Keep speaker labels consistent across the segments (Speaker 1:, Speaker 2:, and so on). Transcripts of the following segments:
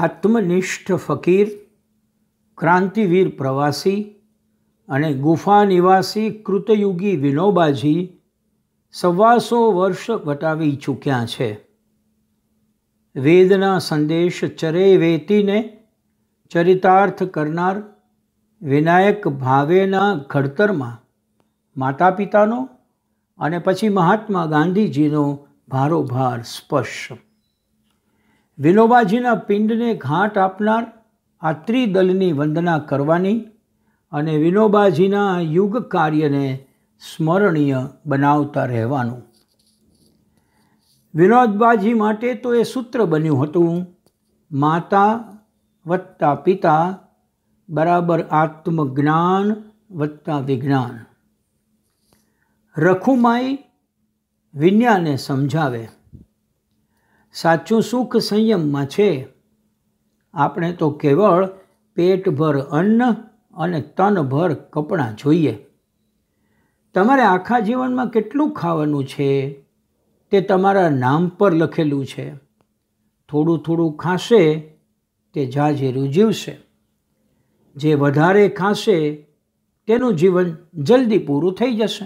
Speaker 1: આત્મનિષ્ઠ ફકીર ક્રાંતિવીર પ્રવાસી અને ગુફા નિવાસી કૃતયુગી વિનોબાજી સવાસો વર્ષ વટાવી ચૂક્યા છે વેદના સંદેશ ચરે વેતીને ચરિતાર્થ કરનાર વિનાયક ભાવેના ઘડતરમાં માતા પિતાનો અને પછી મહાત્મા ગાંધીજીનો ભારોભાર સ્પર્શ વિનોબાજીના પિંડને ઘાટ આપનાર આ ત્રિદલની વંદના કરવાની અને વિનોબાજીના યુગ કાર્યને સ્મરણીય બનાવતા રહેવાનું વિનોદબાજી માટે તો એ સૂત્ર બન્યું હતું માતા વત્તા પિતા બરાબર આત્મજ્ઞાન વત્તા વિજ્ઞાન રખુમાઈ વિન્યાને સમજાવે સાચું સુખ સંયમમાં છે આપણે તો કેવળ પેટભર અન્ન અને તનભર કપડાં જોઈએ તમારે આખા જીવનમાં કેટલું ખાવાનું છે તે તમારા નામ પર લખેલું છે થોડું થોડું ખાશે તે જાજેરું જીવશે જે વધારે ખાશે તેનું જીવન જલ્દી પૂરું થઈ જશે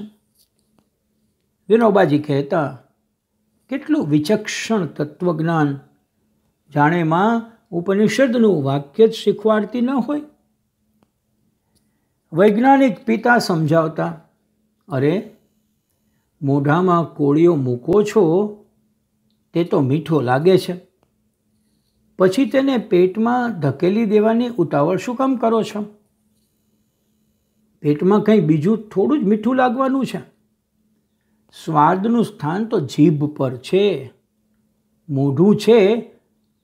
Speaker 1: વિનોબાજી કહેતા કેટલું વિચક્ષણ તત્વજ્ઞાન જાણે માં ઉપનિષદનું વાક્ય જ શીખવાડતી ન હોય વૈજ્ઞાનિક પિતા સમજાવતા અરે મોઢામાં કોળીઓ મૂકો છો તે તો મીઠો લાગે છે પછી તેને પેટમાં ધકેલી દેવાની ઉતાવળ શું કામ કરો છો પેટમાં કંઈ બીજું થોડું જ મીઠું લાગવાનું છે સ્વાદનું સ્થાન તો જીભ પર છે મોઢું છે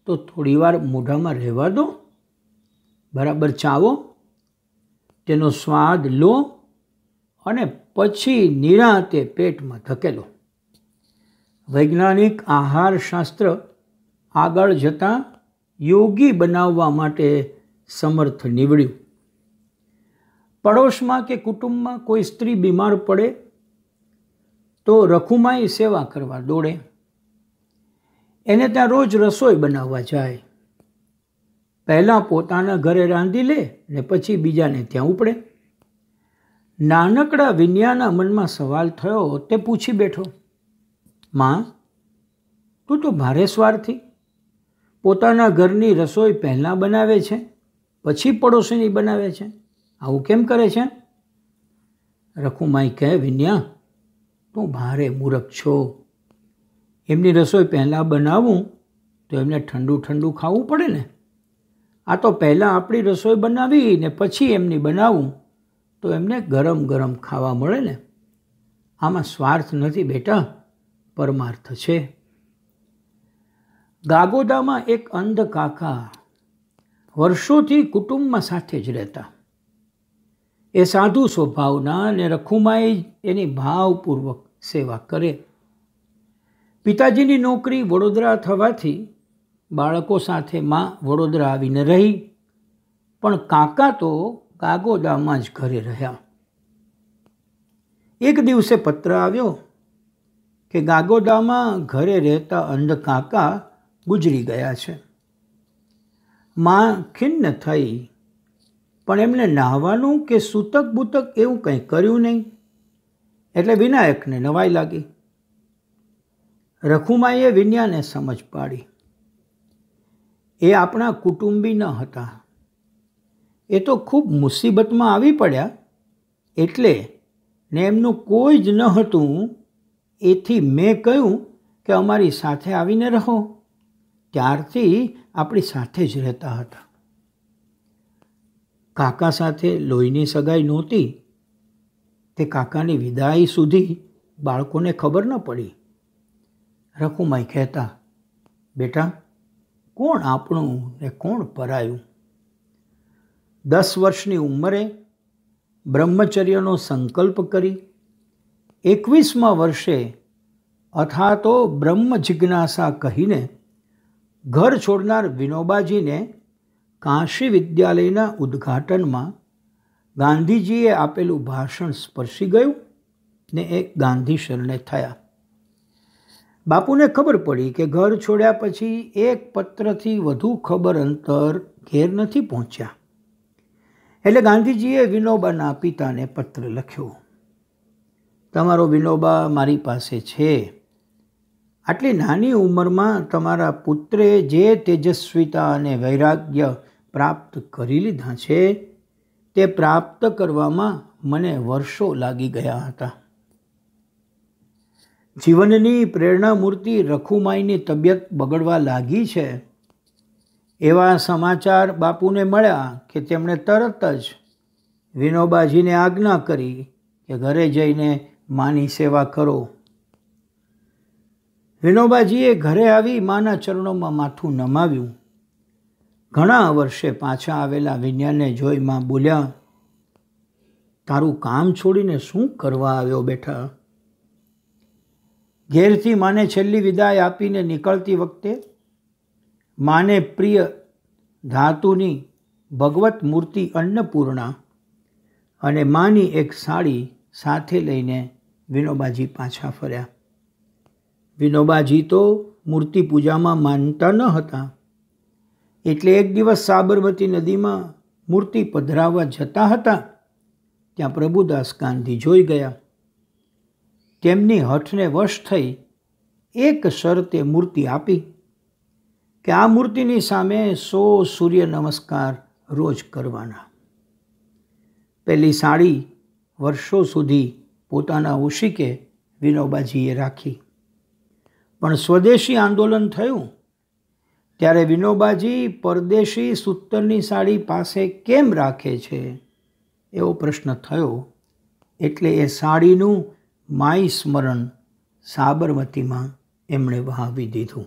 Speaker 1: તો થોડીવાર મોઢામાં રહેવા દો બરાબર ચાવો તેનો સ્વાદ લો અને પછી નિરાંતે પેટમાં ધકેલો વૈજ્ઞાનિક આહાર શાસ્ત્ર આગળ જતાં યોગી બનાવવા માટે સમર્થ નીવડ્યું પડોશમાં કે કુટુંબમાં કોઈ સ્ત્રી બીમાર પડે તો રખુમાઈ સેવા કરવા દોડે એને ત્યાં રોજ રસોઈ બનાવવા જાય પહેલાં પોતાના ઘરે રાંધી લે ને પછી બીજાને ત્યાં ઉપડે નાનકડા વિન્યાના મનમાં સવાલ થયો તે પૂછી બેઠો માં તું તો ભારે સ્વાર્થી પોતાના ઘરની રસોઈ પહેલાં બનાવે છે પછી પડોશીની બનાવે છે આવું કેમ કરે છે રખુમાઈ કહે વિન્યા તું ભારે મૂરખ છો એમની રસોઈ પહેલાં બનાવું તો એમને ઠંડુ ઠંડુ ખાવું પડે ને આ તો પહેલાં આપણી રસોઈ બનાવી ને પછી એમની બનાવું તો એમને ગરમ ગરમ ખાવા મળે ને આમાં સ્વાર્થ નથી બેટા પરમાર્થ છે ગાગોદામાં એક અંધ કાકા વર્ષોથી કુટુંબમાં સાથે જ રહેતા એ સાધુ સ્વભાવના અને રખુમાએ એની ભાવપૂર્વક સેવા કરે પિતાજીની નોકરી વડોદરા થવાથી બાળકો સાથે મા વડોદરા આવીને રહી પણ કાકા તો કાગોદામાં જ ઘરે રહ્યા એક દિવસે પત્ર આવ્યો કે ગાગોદામાં ઘરે રહેતા અંધ કાકા ગુજરી ગયા છે માં ખિન્ન થઈ પણ એમને નાહવાનું કે સૂતક બૂતક એવું કંઈ કર્યું નહીં એટલે વિનાયકને નવાઈ લાગી રખુમાઈએ વિન્યાને સમજ પાડી એ આપણા કુટુંબી ન હતા એ તો ખૂબ મુસીબતમાં આવી પડ્યા એટલે ને એમનું કોઈ જ ન હતું એથી મેં કહ્યું કે અમારી સાથે આવીને રહો ત્યારથી આપણી સાથે જ રહેતા હતા કાકા સાથે લોહીની સગાઈ નહોતી તે કાકાની વિદાય સુધી બાળકોને ખબર ન પડી રઘુમાઈ કહેતા બેટા કોણ આપણું ને કોણ પરાયું દસ વર્ષની ઉંમરે બ્રહ્મચર્યનો સંકલ્પ કરી એકવીસમા વર્ષે અથા તો બ્રહ્મ જિજ્ઞાસા કહીને ઘર છોડનાર વિનોબાજીને કાશી વિદ્યાલયના ઉદ્ઘાટનમાં ગાંધીજીએ આપેલું ભાષણ સ્પર્શી ગયું ને એ ગાંધી શરણે થયા બાપુને ખબર પડી કે ઘર છોડ્યા પછી એક પત્રથી વધુ ખબર અંતર ઘેર નથી પહોંચ્યા એટલે ગાંધીજીએ વિનોબાના પિતાને પત્ર લખ્યો તમારો વિનોબા મારી પાસે છે આટલી નાની ઉંમરમાં તમારા પુત્રે જે તેજસ્વીતા અને વૈરાગ્ય પ્રાપ્ત કરી લીધા છે તે પ્રાપ્ત કરવામાં મને વર્ષો લાગી ગયા હતા જીવનની પ્રેરણામૂર્તિ રખુમાઈની તબિયત બગડવા લાગી છે એવા સમાચાર બાપુને મળ્યા કે તેમણે તરત જ વિનોબાજીને આજ્ઞા કરી કે ઘરે જઈને માની સેવા કરો વિનોબાજીએ ઘરે આવી માના ચરણોમાં માથું નમાવ્યું ઘણા વર્ષે પાછા આવેલા વિજ્ઞાનને જોઈ માં બોલ્યા તારું કામ છોડીને શું કરવા આવ્યો બેઠા ઘેરથી માને છેલ્લી વિદાય આપીને નીકળતી વખતે માને પ્રિય ધાતુની ભગવત મૂર્તિ અન્નપૂર્ણા અને માની એક સાડી સાથે લઈને વિનોબાજી પાછા ફર્યા વિનોબાજી તો મૂર્તિ પૂજામાં માનતા ન હતા એટલે એક દિવસ સાબરમતી નદીમાં મૂર્તિ પધરાવવા જતા હતા ત્યાં પ્રભુદાસ ગાંધી જોઈ ગયા તેમની હઠને વશ થઈ એક શરતે મૂર્તિ આપી કે આ મૂર્તિની સામે સો સૂર્ય નમસ્કાર રોજ કરવાના પહેલી સાડી વર્ષો સુધી પોતાના ઓશિકે વિનોબાજીએ રાખી પણ સ્વદેશી આંદોલન થયું ત્યારે વિનોબાજી પરદેશી સૂતરની સાડી પાસે કેમ રાખે છે એવો પ્રશ્ન થયો એટલે એ સાડીનું માય સ્મરણ સાબરમતીમાં એમણે વહાવી દીધું